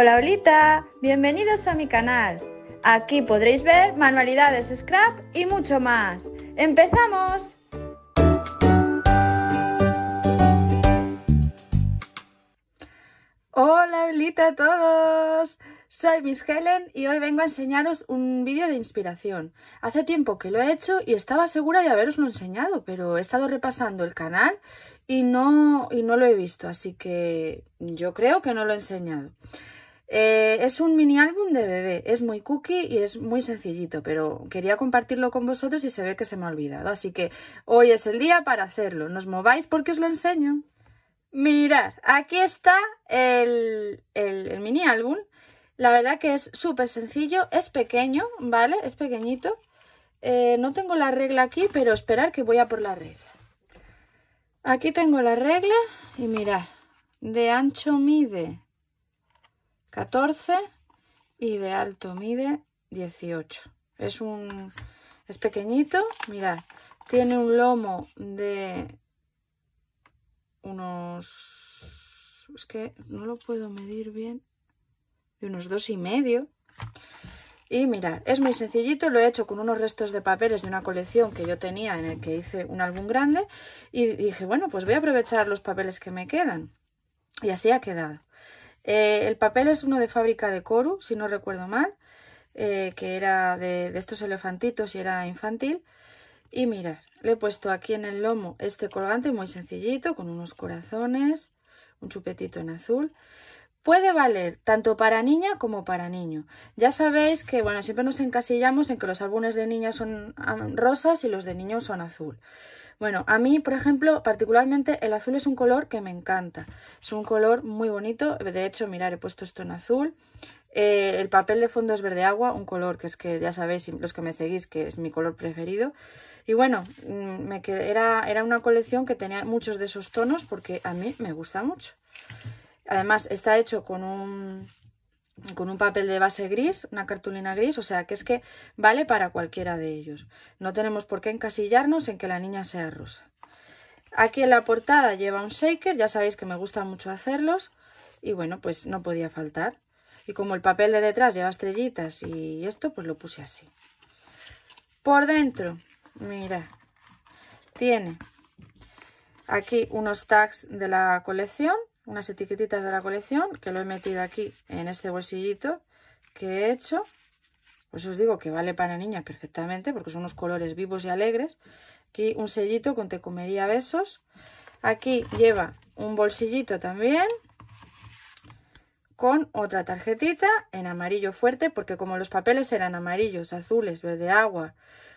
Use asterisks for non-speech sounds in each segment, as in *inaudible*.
Hola, Olita, bienvenidos a mi canal. Aquí podréis ver manualidades scrap y mucho más. ¡Empezamos! Hola, Olita a todos. Soy Miss Helen y hoy vengo a enseñaros un vídeo de inspiración. Hace tiempo que lo he hecho y estaba segura de haberoslo enseñado, pero he estado repasando el canal y no, y no lo he visto, así que yo creo que no lo he enseñado. Eh, es un mini álbum de bebé, es muy cookie y es muy sencillito, pero quería compartirlo con vosotros y se ve que se me ha olvidado. Así que hoy es el día para hacerlo. Nos mováis porque os lo enseño. Mirad, aquí está el, mini álbum. La verdad que es súper sencillo, es pequeño, ¿vale? Es pequeñito. Eh, no tengo la regla aquí, pero esperar que voy a por la regla. Aquí tengo la regla y mirad, de ancho mide 14 y de alto mide 18. Es un es pequeñito, mirad, tiene un lomo de unos es que no lo puedo medir bien, de unos dos y medio. Y mirad, es muy sencillito, lo he hecho con unos restos de papeles de una colección que yo tenía en el que hice un álbum grande y dije, bueno, pues voy a aprovechar los papeles que me quedan. Y así ha quedado. Eh, el papel es uno de fábrica de Coru, si no recuerdo mal, eh, que era de, de, estos elefantitos y era infantil. Y mirad, le he puesto aquí en el lomo este colgante muy sencillito, con unos corazones, un chupetito en azul. Puede valer tanto para niña como para niño. Ya sabéis que, bueno, siempre nos encasillamos en que los álbumes de niña son rosas y los de niños son azul. Bueno, a mí, por ejemplo, particularmente el azul es un color que me encanta. Es un color muy bonito. De hecho, mirar, he puesto esto en azul. Eh, el papel de fondo es verde agua, un color que es que ya sabéis, los que me seguís, que es mi color preferido. Y bueno, mm, me era, era una colección que tenía muchos de esos tonos porque a mí me gusta mucho. Además está hecho con un, con un papel de base gris, una cartulina gris, o sea que es que vale para cualquiera de ellos. No tenemos por qué encasillarnos en que la niña sea rosa. Aquí en la portada lleva un shaker, ya sabéis que me gusta mucho hacerlos y bueno, pues no podía faltar. Y como el papel de detrás lleva estrellitas y esto, pues lo puse así. Por dentro, mira, tiene aquí unos tags de la colección unas etiquetitas de la colección que lo he metido aquí en este bolsillito que he hecho. Pues os digo que vale para niña perfectamente porque son unos colores vivos y alegres. Aquí un sellito con te comería besos. Aquí lleva un bolsillito también con otra tarjetita en amarillo fuerte porque como los papeles eran amarillos, azules, verde agua,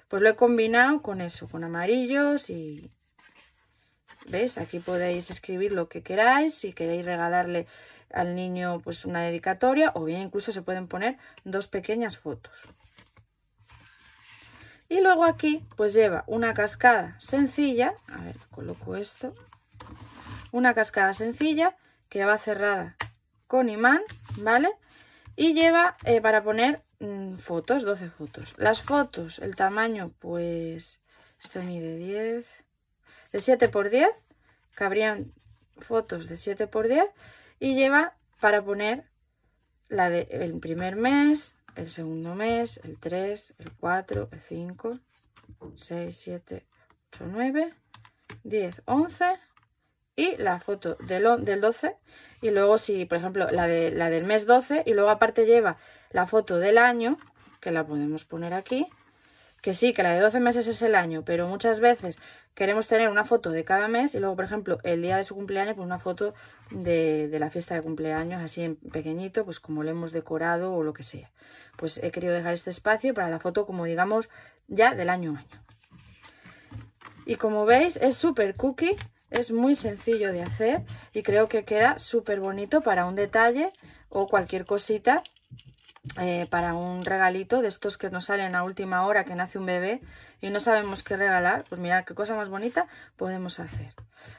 pues lo he combinado con eso, con amarillos y, Aquí podéis escribir lo que queráis, si queréis regalarle al niño pues una dedicatoria o bien incluso se pueden poner dos pequeñas fotos. Y luego aquí pues lleva una cascada sencilla, a ver, coloco esto, una cascada sencilla que va cerrada con imán, ¿vale? Y lleva eh, para poner mm, fotos, 12 fotos. Las fotos, el tamaño pues este mide 10, de 7 por 10 cabrían fotos de 7 por 10 y lleva para poner la del primer mes, el segundo mes, el 3, el 4, el 5, 6, 7, 8, 9, 10, 11 y la foto del, del 12 y luego si por ejemplo la, de, la del mes 12 y luego aparte lleva la foto del año que la podemos poner aquí que sí, que la de 12 meses es el año, pero muchas veces queremos tener una foto de cada mes y luego, por ejemplo, el día de su cumpleaños, pues una foto de, de, la fiesta de cumpleaños, así en pequeñito, pues como lo hemos decorado o lo que sea. Pues he querido dejar este espacio para la foto, como digamos, ya del año a año. Y como veis, es súper cookie, es muy sencillo de hacer y creo que queda súper bonito para un detalle o cualquier cosita eh, para un regalito de estos que nos salen a última hora que nace un bebé y no sabemos qué regalar, pues mirad qué cosa más bonita podemos hacer.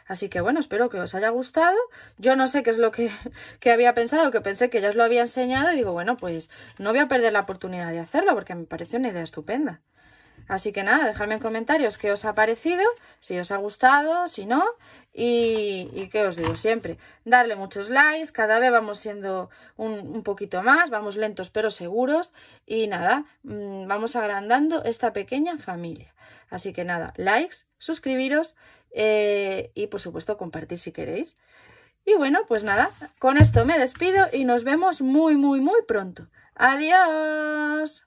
Así que bueno, espero que os haya gustado. Yo no sé qué es lo que, *laughs* que había pensado, que pensé que ya os lo había enseñado y digo, bueno, pues no voy a perder la oportunidad de hacerlo porque me parece una idea estupenda. Así que nada, dejadme en comentarios qué os ha parecido, si os ha gustado, si no, y, y qué os digo siempre, darle muchos likes, cada vez vamos siendo un, poquito más, vamos lentos pero seguros, y nada, mm, vamos agrandando esta pequeña familia. Así que nada, likes, suscribiros eh, y por supuesto compartir si queréis. Y bueno, pues nada, con esto me despido y nos vemos muy, muy, muy pronto. Adiós.